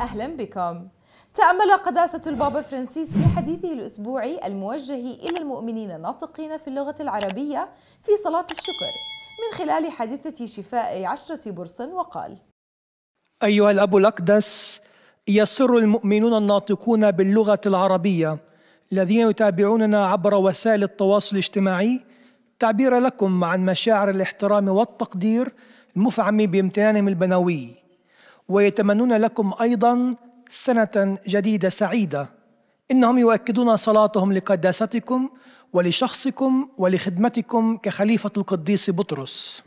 أهلا بكم تأمل قداسة البابا فرانسيس في حديثه الأسبوعي الموجه إلى المؤمنين الناطقين في اللغة العربية في صلاة الشكر من خلال حادثة شفاء عشرة برص وقال أيها الأب الأقدس يسر المؤمنون الناطقون باللغة العربية الذين يتابعوننا عبر وسائل التواصل الاجتماعي تعبير لكم عن مشاعر الاحترام والتقدير المفعم بامتنانهم البنوي ويتمنون لكم أيضا سنة جديدة سعيدة إنهم يؤكدون صلاتهم لقداستكم ولشخصكم ولخدمتكم كخليفة القديس بطرس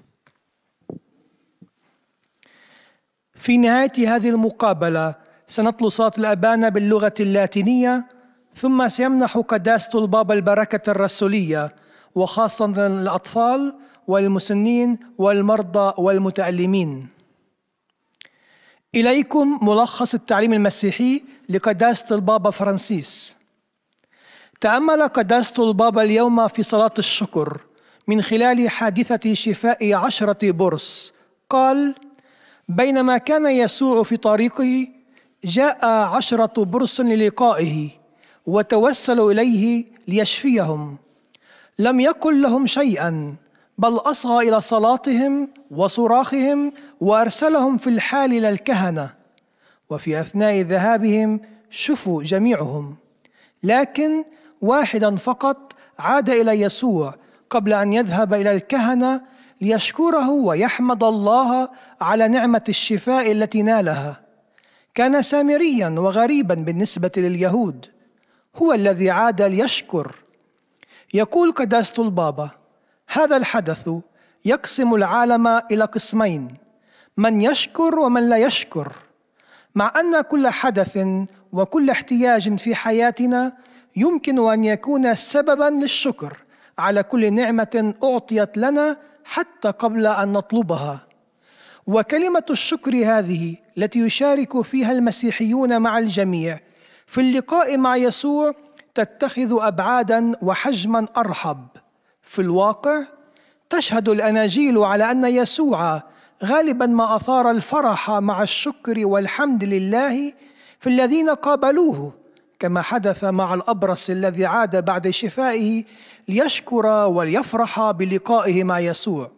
في نهاية هذه المقابلة سنتلو صلاة الأبانة باللغة اللاتينية ثم سيمنح قداسة البابا البركة الرسولية وخاصة للأطفال والمسنين والمرضى والمتألمين إليكم ملخص التعليم المسيحي لقداسة البابا فرانسيس تأمل قداسة البابا اليوم في صلاة الشكر من خلال حادثة شفاء عشرة برص قال بينما كان يسوع في طريقه جاء عشرة برص للقائه وتوسلوا إليه ليشفيهم لم يقل لهم شيئا بل أصغى إلى صلاتهم وصراخهم وأرسلهم في الحال إلى الكهنة وفي أثناء ذهابهم شفوا جميعهم لكن واحدا فقط عاد إلى يسوع قبل أن يذهب إلى الكهنة ليشكره ويحمد الله على نعمة الشفاء التي نالها كان سامريا وغريبا بالنسبة لليهود هو الذي عاد ليشكر يقول قداسة البابا هذا الحدث يقسم العالم إلى قسمين من يشكر ومن لا يشكر مع أن كل حدث وكل احتياج في حياتنا يمكن أن يكون سببا للشكر على كل نعمة أعطيت لنا حتى قبل أن نطلبها وكلمة الشكر هذه التي يشارك فيها المسيحيون مع الجميع في اللقاء مع يسوع تتخذ أبعادا وحجما أرحب في الواقع تشهد الاناجيل على ان يسوع غالبا ما اثار الفرح مع الشكر والحمد لله في الذين قابلوه كما حدث مع الابرص الذي عاد بعد شفائه ليشكر وليفرح بلقائه مع يسوع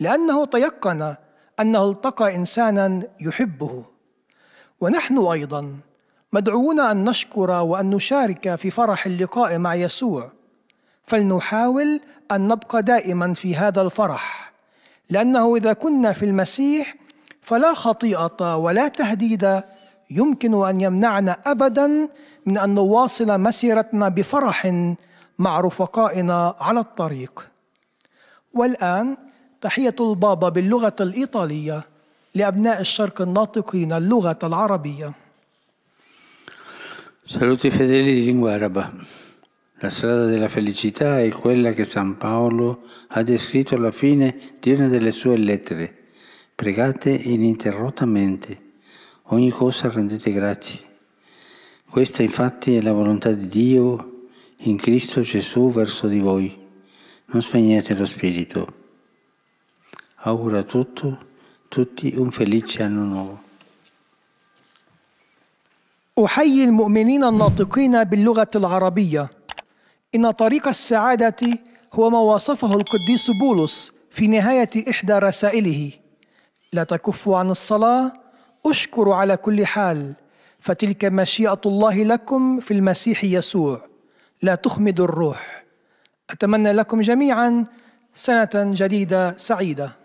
لانه تيقن انه التقى انسانا يحبه ونحن ايضا مدعوون ان نشكر وان نشارك في فرح اللقاء مع يسوع فلنحاول أن نبقى دائما في هذا الفرح لأنه إذا كنا في المسيح فلا خطيئة ولا تهديد يمكن أن يمنعنا أبدا من أن نواصل مسيرتنا بفرح مع رفقائنا على الطريق والآن تحية البابا باللغة الإيطالية لأبناء الشرق الناطقين اللغة العربية Saluti fedeli di lingua araba. La strada della felicità è quella che San Paolo ha descritto alla fine di una delle sue lettere. Pregate ininterrottamente, ogni cosa rendete grazie. Questa infatti è la volontà di Dio in Cristo Gesù verso di voi. Non spegnete lo spirito. Auguro a tutto, tutti un felice anno nuovo. أحيي المؤمنين الناطقين باللغة العربية إن طريق السعادة هو ما وصفه القديس بولس في نهاية إحدى رسائله لا تكفوا عن الصلاة أشكروا على كل حال فتلك مشيئة الله لكم في المسيح يسوع لا تخمد الروح أتمنى لكم جميعا سنة جديدة سعيدة